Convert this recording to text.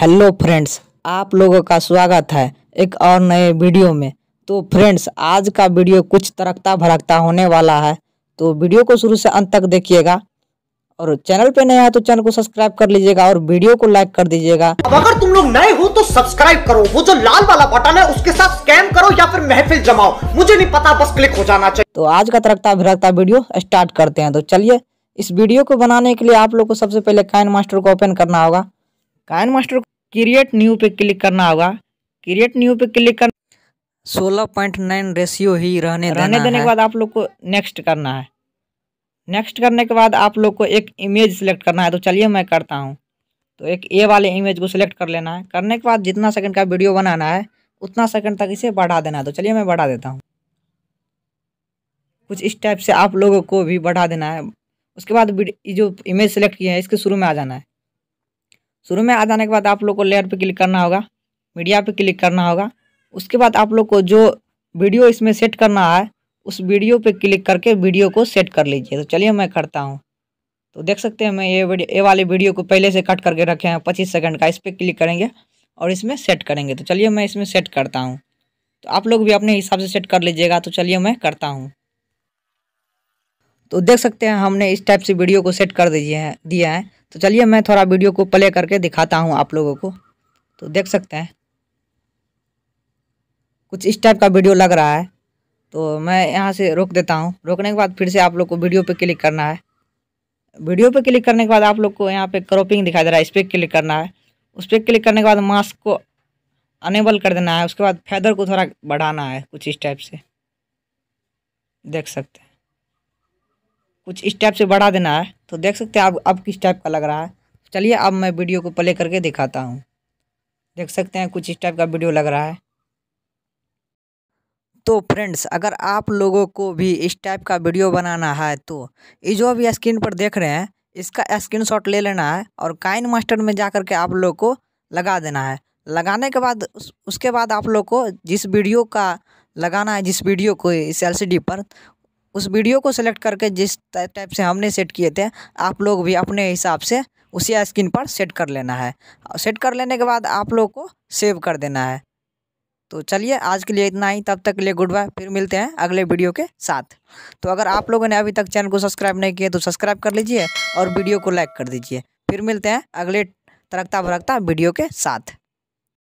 hello friends आप लोगों का स्वागत है एक और नए वीडियो में तो फ्रेंड्स आज का वीडियो कुछ तरकता भड़कता होने वाला है तो वीडियो को शुरू से अंत तक देखिएगा और चैनल पे नया है तो चैनल को सब्सक्राइब कर लीजिएगा और वीडियो को लाइक कर दीजिएगा अब अगर तुम लोग नए हो तो सब्सक्राइब करो वो जो लाल वाला बटन है उसके साथ स्कैम करो या फिर महफिल जमाओ मुझे नहीं पता बस क्लिक हो जाना चाहिए तो आज का तरकता भड़कता वीडियो स्टार्ट करते हैं तो चलिए इस वीडियो को बनाने के लिए आप लोग को सबसे पहले काइन मास्टर को ओपन करना होगा कायन मास्टर को क्रिएट न्यू पे क्लिक करना होगा क्रिएट न्यू पे क्लिक करना सोलह पॉइंट नाइन रेशियो ही रहने रहने देने के बाद आप लोग को नेक्स्ट करना है नेक्स्ट करने के बाद आप लोग को एक इमेज सेलेक्ट करना है तो चलिए मैं करता हूँ तो एक ए वाले इमेज को सिलेक्ट कर लेना है करने के बाद जितना सेकंड का वीडियो बनाना है उतना सेकंड तक इसे बढ़ा देना है तो चलिए मैं बढ़ा देता हूँ कुछ इस टाइप से आप लोगों को भी बढ़ा देना है उसके बाद जो इमेज सेलेक्ट किए हैं इसके शुरू में आ जाना है शुरू में आ जाने के बाद आप लोग को लेयर पर क्लिक करना होगा मीडिया पर क्लिक करना होगा उसके बाद आप लोग को जो वीडियो इसमें सेट करना है उस वीडियो पे क्लिक करके वीडियो को सेट कर लीजिए तो चलिए मैं करता हूँ तो देख सकते हैं मैं ये ये वाले वीडियो को पहले से कट करके रखे हैं पच्चीस सेकंड का इस पर क्लिक करेंगे और इसमें सेट करेंगे तो चलिए मैं इसमें सेट करता हूँ तो आप लोग भी अपने हिसाब से सेट कर लीजिएगा तो चलिए मैं करता हूँ तो देख सकते हैं हमने इस टाइप से वीडियो को सेट कर दीजिए दिया है तो चलिए मैं थोड़ा वीडियो को प्ले करके दिखाता हूँ आप लोगों को तो देख सकते हैं कुछ इस टाइप का वीडियो लग रहा है तो मैं यहाँ से रोक देता हूँ रोकने के बाद फिर से आप लोग को वीडियो पे क्लिक करना है वीडियो पे क्लिक करने के बाद आप लोग को यहाँ पे क्रॉपिंग दिखाई दे रहा है इस पर क्लिक करना है उस पर क्लिक करने के बाद मास्क को अनेबल कर देना है उसके बाद फैदर को थोड़ा बढ़ाना है कुछ इस टाइप से देख सकते हैं कुछ इस टाइप से बढ़ा देना है तो देख सकते हैं आप अब किस टाइप का लग रहा है चलिए अब मैं वीडियो को प्ले करके दिखाता हूँ देख सकते हैं कुछ इस टाइप का वीडियो लग रहा है तो फ्रेंड्स अगर आप लोगों को भी इस टाइप का वीडियो बनाना है तो ये जो अभी स्क्रीन पर देख रहे हैं इसका स्क्रीनशॉट ले लेना है और काइन मास्टर में जा कर के आप लोग को लगा देना है लगाने के बाद उस, उसके बाद आप लोग को जिस वीडियो का लगाना है जिस वीडियो को इस डी पर उस वीडियो को सेलेक्ट करके जिस टाइप से हमने सेट किए थे आप लोग भी अपने हिसाब से उसी स्क्रीन पर सेट कर लेना है सेट कर लेने के बाद आप लोग को सेव कर देना है तो चलिए आज के लिए इतना ही तब तक के लिए गुड बाय फिर मिलते हैं अगले वीडियो के साथ तो अगर आप लोगों ने अभी तक चैनल को सब्सक्राइब नहीं किया तो सब्सक्राइब कर लीजिए और वीडियो को लाइक कर दीजिए फिर मिलते हैं अगले तरकता भरकता वीडियो के साथ